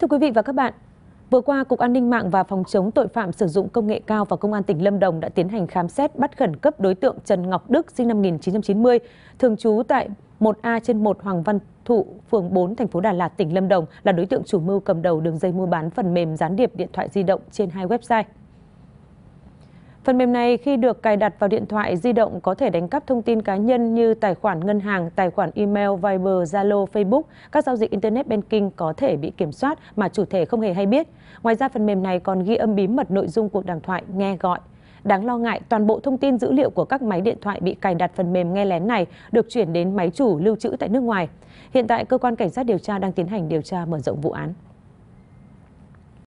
Thưa quý vị và các bạn, vừa qua Cục An ninh mạng và Phòng chống tội phạm sử dụng công nghệ cao và Công an tỉnh Lâm Đồng đã tiến hành khám xét bắt khẩn cấp đối tượng Trần Ngọc Đức sinh năm 1990, thường trú tại 1A trên 1 Hoàng Văn Thụ, phường 4, thành phố Đà Lạt, tỉnh Lâm Đồng là đối tượng chủ mưu cầm đầu đường dây mua bán phần mềm gián điệp điện thoại di động trên hai website. Phần mềm này khi được cài đặt vào điện thoại di động có thể đánh cắp thông tin cá nhân như tài khoản ngân hàng, tài khoản email, Viber, Zalo, Facebook. Các giao dịch Internet Banking có thể bị kiểm soát mà chủ thể không hề hay biết. Ngoài ra phần mềm này còn ghi âm bí mật nội dung cuộc đàm thoại nghe gọi. Đáng lo ngại, toàn bộ thông tin dữ liệu của các máy điện thoại bị cài đặt phần mềm nghe lén này được chuyển đến máy chủ lưu trữ tại nước ngoài. Hiện tại, cơ quan cảnh sát điều tra đang tiến hành điều tra mở rộng vụ án.